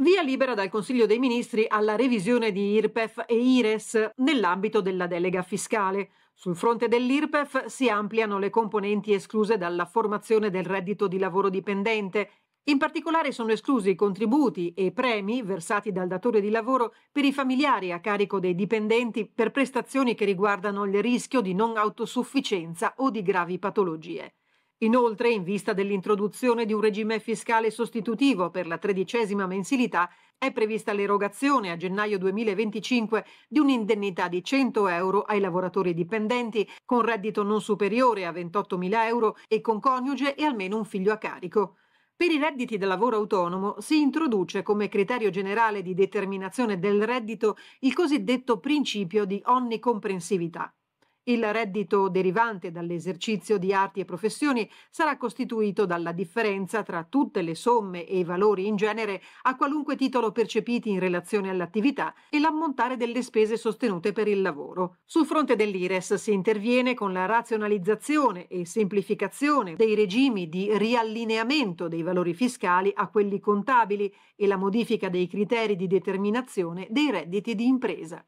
Via libera dal Consiglio dei Ministri alla revisione di IRPEF e IRES nell'ambito della delega fiscale. Sul fronte dell'IRPEF si ampliano le componenti escluse dalla formazione del reddito di lavoro dipendente in particolare sono esclusi i contributi e premi versati dal datore di lavoro per i familiari a carico dei dipendenti per prestazioni che riguardano il rischio di non autosufficienza o di gravi patologie. Inoltre, in vista dell'introduzione di un regime fiscale sostitutivo per la tredicesima mensilità, è prevista l'erogazione a gennaio 2025 di un'indennità di 100 euro ai lavoratori dipendenti con reddito non superiore a 28.000 euro e con coniuge e almeno un figlio a carico. Per i redditi da lavoro autonomo si introduce come criterio generale di determinazione del reddito il cosiddetto principio di onnicomprensività. Il reddito derivante dall'esercizio di arti e professioni sarà costituito dalla differenza tra tutte le somme e i valori in genere a qualunque titolo percepiti in relazione all'attività e l'ammontare delle spese sostenute per il lavoro. Sul fronte dell'IRES si interviene con la razionalizzazione e semplificazione dei regimi di riallineamento dei valori fiscali a quelli contabili e la modifica dei criteri di determinazione dei redditi di impresa.